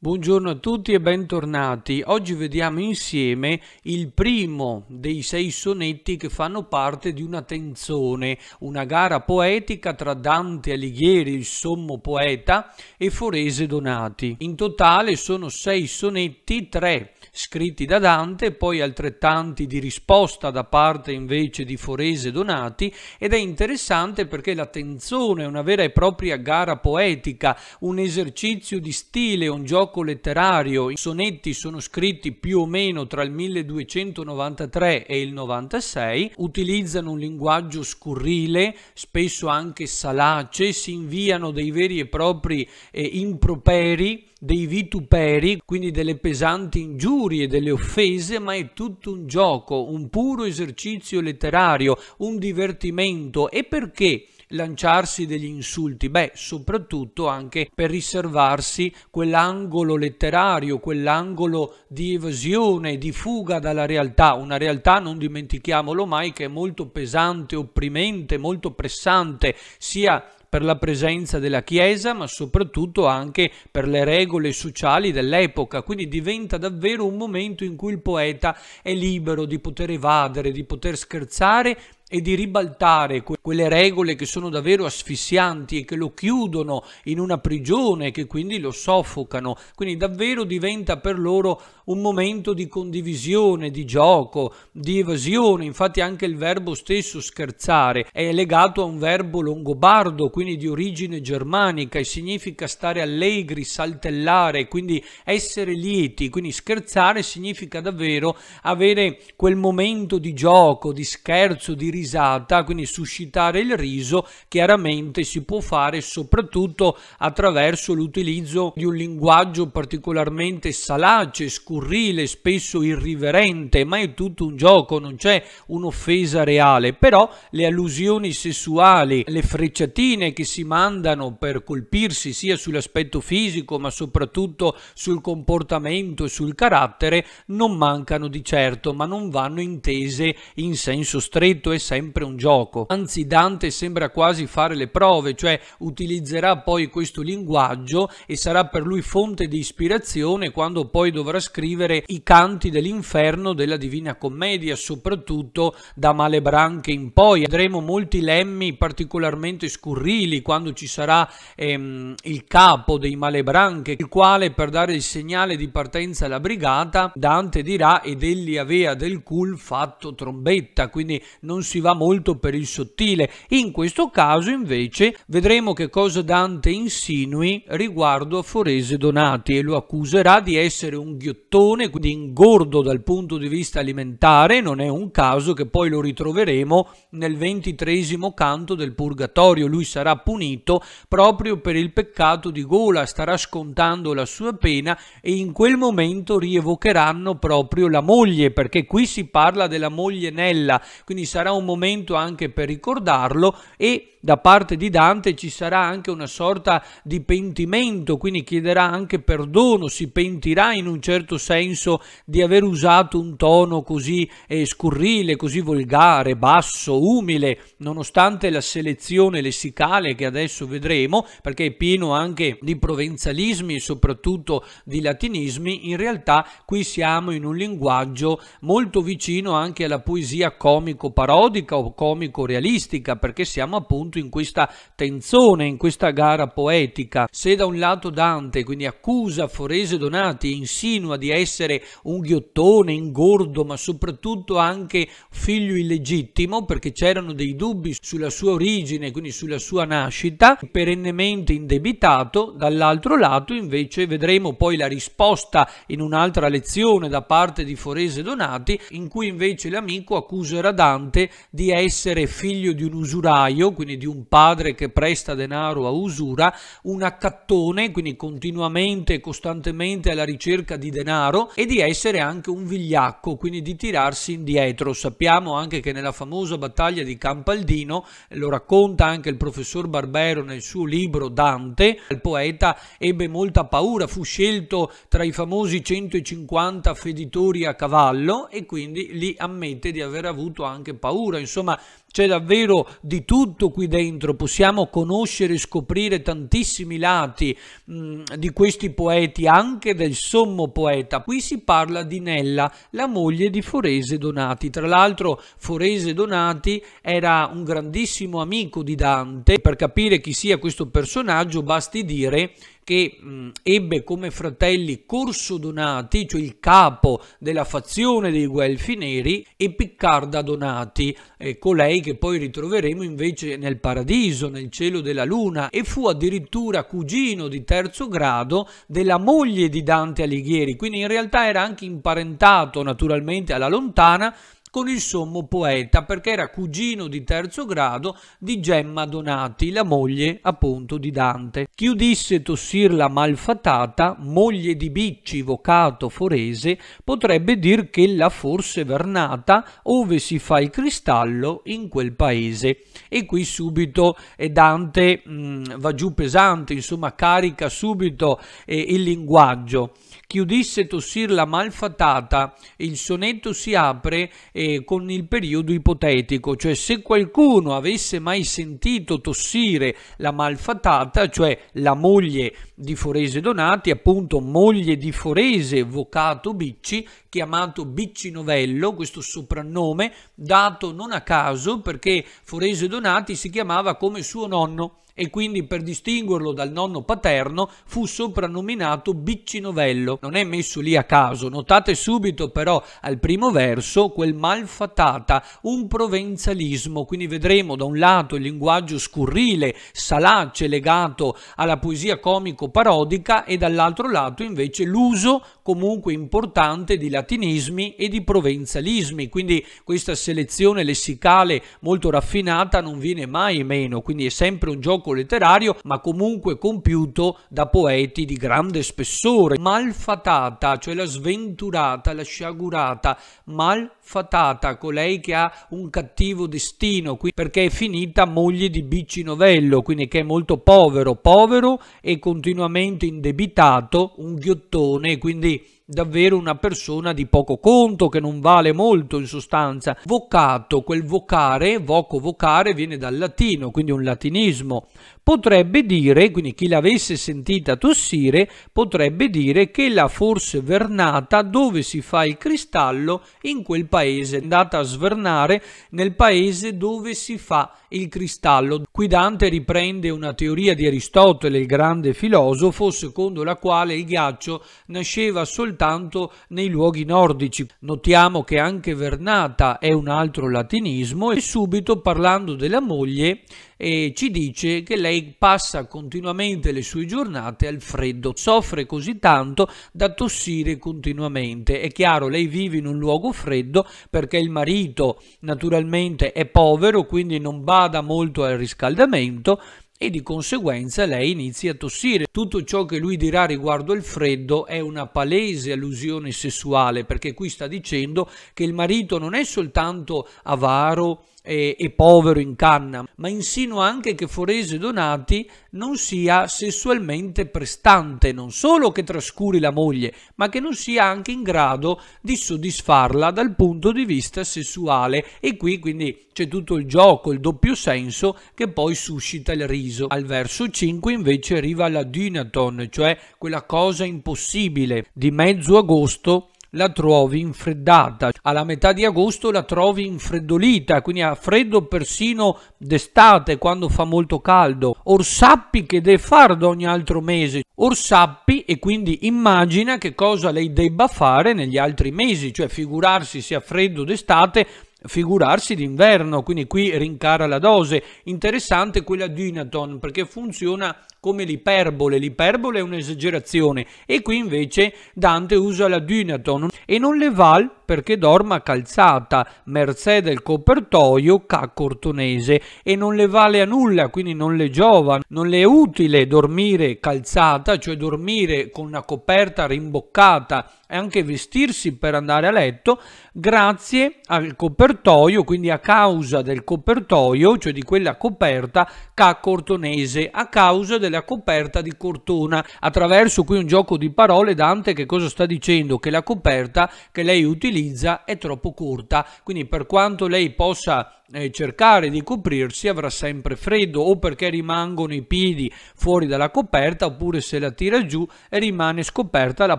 Buongiorno a tutti e bentornati. Oggi vediamo insieme il primo dei sei sonetti che fanno parte di una tenzone, una gara poetica tra Dante Alighieri, il sommo poeta, e Forese Donati. In totale sono sei sonetti, tre scritti da Dante, poi altrettanti di risposta da parte invece di Forese Donati ed è interessante perché la tenzone è una vera e propria gara poetica, un esercizio di stile, un gioco gioco letterario. I sonetti sono scritti più o meno tra il 1293 e il 96, utilizzano un linguaggio scurrile, spesso anche salace, si inviano dei veri e propri eh, improperi dei vituperi, quindi delle pesanti ingiurie, delle offese, ma è tutto un gioco, un puro esercizio letterario, un divertimento. E perché? lanciarsi degli insulti, beh, soprattutto anche per riservarsi quell'angolo letterario, quell'angolo di evasione, di fuga dalla realtà, una realtà, non dimentichiamolo mai, che è molto pesante, opprimente, molto pressante, sia per la presenza della Chiesa, ma soprattutto anche per le regole sociali dell'epoca. Quindi diventa davvero un momento in cui il poeta è libero di poter evadere, di poter scherzare, e di ribaltare que- quelle regole che sono davvero asfissianti e che lo chiudono in una prigione che quindi lo soffocano. Quindi davvero diventa per loro un momento di condivisione, di gioco, di evasione. Infatti anche il verbo stesso scherzare è legato a un verbo longobardo, quindi di origine germanica e significa stare allegri, saltellare, quindi essere lieti. Quindi scherzare significa davvero avere quel momento di gioco, di scherzo, di risata, quindi suscitare il riso, chiaramente si può fare soprattutto attraverso l'utilizzo di un linguaggio particolarmente salace, scurrile, spesso irriverente, ma è tutto un gioco, non c'è un'offesa reale, però le allusioni sessuali, le frecciatine che si mandano per colpirsi sia sull'aspetto fisico ma soprattutto sul comportamento e sul carattere non mancano di certo, ma non vanno intese in senso stretto e sempre un gioco. Anzi, Dante sembra quasi fare le prove, cioè utilizzerà poi questo linguaggio e sarà per lui fonte di ispirazione quando poi dovrà scrivere i canti dell'inferno della Divina Commedia, soprattutto da Malebranche in poi. Vedremo molti lemmi particolarmente scurrili quando ci sarà ehm, il capo dei Malebranche, il quale per dare il segnale di partenza alla brigata, Dante dirà ed egli aveva del cul fatto trombetta, quindi non si si va molto per il sottile. In questo caso invece vedremo che cosa Dante insinui riguardo a Forese Donati e lo accuserà di essere un ghiottone, quindi ingordo dal punto di vista alimentare, non è un caso che poi lo ritroveremo nel ventitresimo canto del Purgatorio, lui sarà punito proprio per il peccato di gola, starà scontando la sua pena e in quel momento rievocheranno proprio la moglie, perché qui si parla della moglie Nella, quindi sarà un momento anche per ricordarlo e da parte di Dante ci sarà anche una sorta di pentimento, quindi chiederà anche perdono, si pentirà in un certo senso di aver usato un tono così eh, scurrile, così volgare, basso, umile, nonostante la selezione lessicale che adesso vedremo, perché è pieno anche di provenzalismi e soprattutto di latinismi, in realtà qui siamo in un linguaggio molto vicino anche alla poesia comico-parodica, episodica o comico-realistica, perché siamo appunto in questa tenzone, in questa gara poetica. Se da un lato Dante, quindi accusa Forese Donati, insinua di essere un ghiottone, ingordo, ma soprattutto anche figlio illegittimo, perché c'erano dei dubbi sulla sua origine, quindi sulla sua nascita, perennemente indebitato, dall'altro lato invece vedremo poi la risposta in un'altra lezione da parte di Forese Donati, in cui invece l'amico accuserà Dante di essere figlio di un usuraio, quindi di un padre che presta denaro a usura, un accattone, quindi continuamente e costantemente alla ricerca di denaro, e di essere anche un vigliacco, quindi di tirarsi indietro. Sappiamo anche che nella famosa battaglia di Campaldino, lo racconta anche il professor Barbero nel suo libro Dante, il poeta ebbe molta paura, fu scelto tra i famosi 150 feditori a cavallo e quindi lì ammette di aver avuto anche paura insomma c'è davvero di tutto qui dentro, possiamo conoscere e scoprire tantissimi lati mh, mm, di questi poeti, anche del sommo poeta. Qui si parla di Nella, la moglie di Forese Donati. Tra l'altro Forese Donati era un grandissimo amico di Dante. Per capire chi sia questo personaggio basti dire che mh, mm, ebbe come fratelli Corso Donati, cioè il capo della fazione dei Guelfi Neri, e Piccarda Donati, eh, colei che che poi ritroveremo invece nel paradiso, nel cielo della luna, e fu addirittura cugino di terzo grado della moglie di Dante Alighieri, quindi in realtà era anche imparentato naturalmente alla lontana con il sommo poeta perché era cugino di terzo grado di Gemma Donati, la moglie appunto di Dante. Chiudisse tossir la malfatata, moglie di Bicci, vocato forese, potrebbe dir che la forse vernata, ove si fa il cristallo in quel paese. E qui subito Dante mh, mm, va giù pesante, insomma carica subito eh, il linguaggio. Chiudisse tossir la malfatata, il sonetto si apre e con il periodo ipotetico, cioè se qualcuno avesse mai sentito tossire la malfatata, cioè la moglie di Forese Donati, appunto moglie di Forese Vocato Bicci, chiamato Bicci Novello, questo soprannome dato non a caso perché Forese Donati si chiamava come suo nonno e quindi per distinguerlo dal nonno paterno fu soprannominato Biccinovello. Non è messo lì a caso, notate subito però al primo verso quel malfatata, un provenzalismo, quindi vedremo da un lato il linguaggio scurrile, salace legato alla poesia comico-parodica e dall'altro lato invece l'uso comunque importante di latinismi e di provenzalismi, quindi questa selezione lessicale molto raffinata non viene mai meno, quindi è sempre un gioco gioco letterario, ma comunque compiuto da poeti di grande spessore. Malfatata, cioè la sventurata, la sciagurata, malfatata, colei che ha un cattivo destino, qui, perché è finita moglie di Bicci Novello, quindi che è molto povero, povero e continuamente indebitato, un ghiottone, quindi davvero una persona di poco conto, che non vale molto in sostanza. Vocato, quel vocare, voco vocare, viene dal latino, quindi un latinismo potrebbe dire, quindi chi l'avesse sentita tossire, potrebbe dire che la forse vernata dove si fa il cristallo in quel paese, è andata a svernare nel paese dove si fa il cristallo. Qui Dante riprende una teoria di Aristotele, il grande filosofo, secondo la quale il ghiaccio nasceva soltanto nei luoghi nordici. Notiamo che anche vernata è un altro latinismo e subito parlando della moglie e ci dice che lei passa continuamente le sue giornate al freddo, soffre così tanto da tossire continuamente. È chiaro, lei vive in un luogo freddo perché il marito naturalmente è povero, quindi non bada molto al riscaldamento e di conseguenza lei inizia a tossire. Tutto ciò che lui dirà riguardo il freddo è una palese allusione sessuale, perché qui sta dicendo che il marito non è soltanto avaro, e, e povero in canna, ma insinua anche che Forese Donati non sia sessualmente prestante, non solo che trascuri la moglie, ma che non sia anche in grado di soddisfarla dal punto di vista sessuale. E qui quindi c'è tutto il gioco, il doppio senso che poi suscita il riso. Al verso 5 invece arriva la Dynaton, cioè quella cosa impossibile. Di mezzo agosto la trovi infreddata, alla metà di agosto la trovi infreddolita, quindi a freddo persino d'estate quando fa molto caldo. Or sappi che deve fare ad ogni altro mese, or sappi e quindi immagina che cosa lei debba fare negli altri mesi, cioè figurarsi se sia freddo d'estate figurarsi d'inverno, quindi qui rincara la dose. Interessante quella di Dynaton perché funziona come l'iperbole, l'iperbole è un'esagerazione e qui invece Dante usa la dynaton e non le val perché dorma calzata, mercè del copertoio ca cortonese e non le vale a nulla, quindi non le giova, non le è utile dormire calzata, cioè dormire con una coperta rimboccata e anche vestirsi per andare a letto grazie al copertoio, quindi a causa del copertoio, cioè di quella coperta ca cortonese, a causa del della coperta di Cortona, attraverso qui un gioco di parole Dante che cosa sta dicendo? Che la coperta che lei utilizza è troppo corta, quindi per quanto lei possa eh, cercare di coprirsi avrà sempre freddo o perché rimangono i piedi fuori dalla coperta oppure se la tira giù rimane scoperta la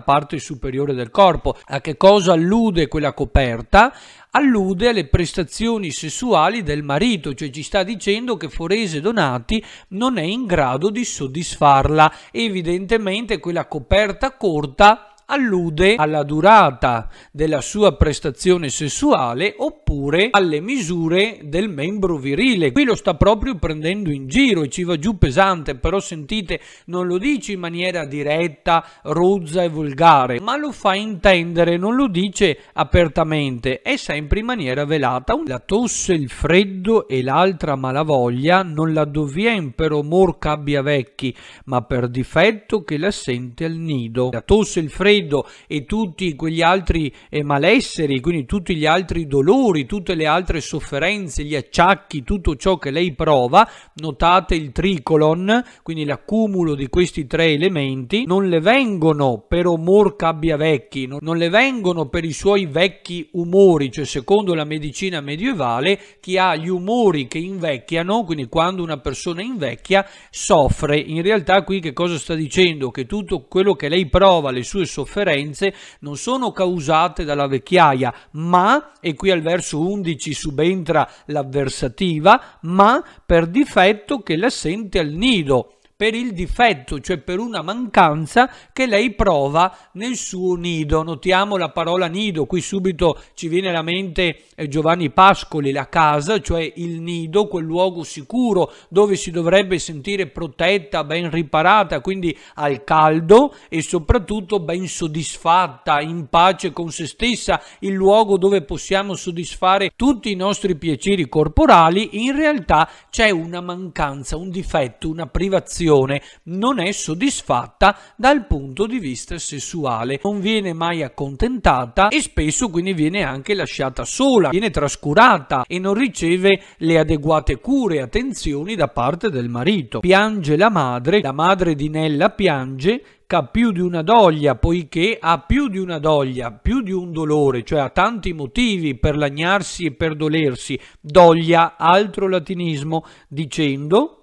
parte superiore del corpo. A che cosa allude quella coperta? allude alle prestazioni sessuali del marito, cioè ci sta dicendo che Forese Donati non è in grado di soddisfarla. Evidentemente quella coperta corta allude alla durata della sua prestazione sessuale oppure oppure alle misure del membro virile. Qui lo sta proprio prendendo in giro e ci va giù pesante, però sentite, non lo dice in maniera diretta, rozza e volgare, ma lo fa intendere, non lo dice apertamente, è sempre in maniera velata. La tosse, il freddo e l'altra malavoglia non la dovien per omor cabbia vecchi, ma per difetto che la sente al nido. La tosse, il freddo e tutti quegli altri eh, malesseri, quindi tutti gli altri dolori dolori, tutte le altre sofferenze, gli acciacchi, tutto ciò che lei prova, notate il tricolon, quindi l'accumulo di questi tre elementi, non le vengono per omor cabbia vecchi, non le vengono per i suoi vecchi umori, cioè secondo la medicina medievale chi ha gli umori che invecchiano, quindi quando una persona invecchia, soffre. In realtà qui che cosa sta dicendo? Che tutto quello che lei prova, le sue sofferenze, non sono causate dalla vecchiaia, ma, e qui al verso verso 11 subentra l'avversativa, ma per difetto che la sente al nido per il difetto, cioè per una mancanza che lei prova nel suo nido. Notiamo la parola nido, qui subito ci viene alla mente eh, Giovanni Pascoli, la casa, cioè il nido, quel luogo sicuro dove si dovrebbe sentire protetta, ben riparata, quindi al caldo e soprattutto ben soddisfatta, in pace con se stessa, il luogo dove possiamo soddisfare tutti i nostri piaceri corporali, in realtà c'è una mancanza, un difetto, una privazione relazione non è soddisfatta dal punto di vista sessuale, non viene mai accontentata e spesso quindi viene anche lasciata sola, viene trascurata e non riceve le adeguate cure e attenzioni da parte del marito. Piange la madre, la madre di Nella piange ha più di una doglia, poiché ha più di una doglia, più di un dolore, cioè ha tanti motivi per lagnarsi e per dolersi. Doglia, altro latinismo, dicendo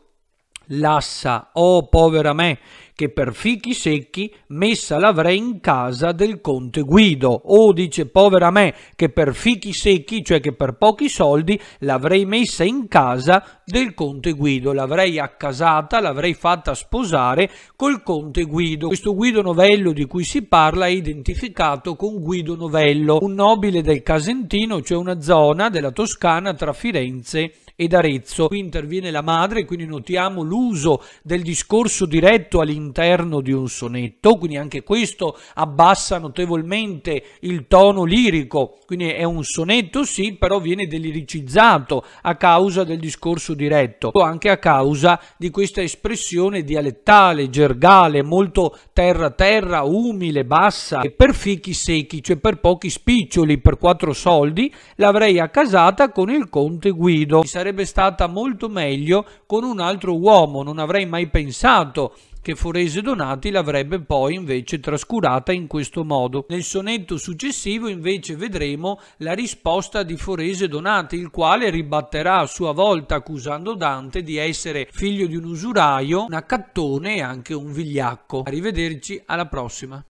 Lassa, oh povera me, che per fichi secchi messa l'avrei in casa del conte Guido. Oh, dice povera me, che per fichi secchi, cioè che per pochi soldi, l'avrei messa in casa del conte Guido. L'avrei accasata, l'avrei fatta sposare col conte Guido. Questo Guido Novello di cui si parla è identificato con Guido Novello, un nobile del Casentino, cioè una zona della Toscana tra Firenze e Firenze ed Arezzo. Qui interviene la madre, quindi notiamo l'uso del discorso diretto all'interno di un sonetto, quindi anche questo abbassa notevolmente il tono lirico, quindi è un sonetto sì, però viene deliricizzato a causa del discorso diretto, o anche a causa di questa espressione dialettale, gergale, molto terra-terra, umile, bassa, e per fichi secchi, cioè per pochi spiccioli, per quattro soldi, l'avrei accasata con il conte Guido sarebbe stata molto meglio con un altro uomo, non avrei mai pensato che Forese Donati l'avrebbe poi invece trascurata in questo modo. Nel sonetto successivo invece vedremo la risposta di Forese Donati, il quale ribatterà a sua volta accusando Dante di essere figlio di un usuraio, un accattone e anche un vigliacco. Arrivederci alla prossima.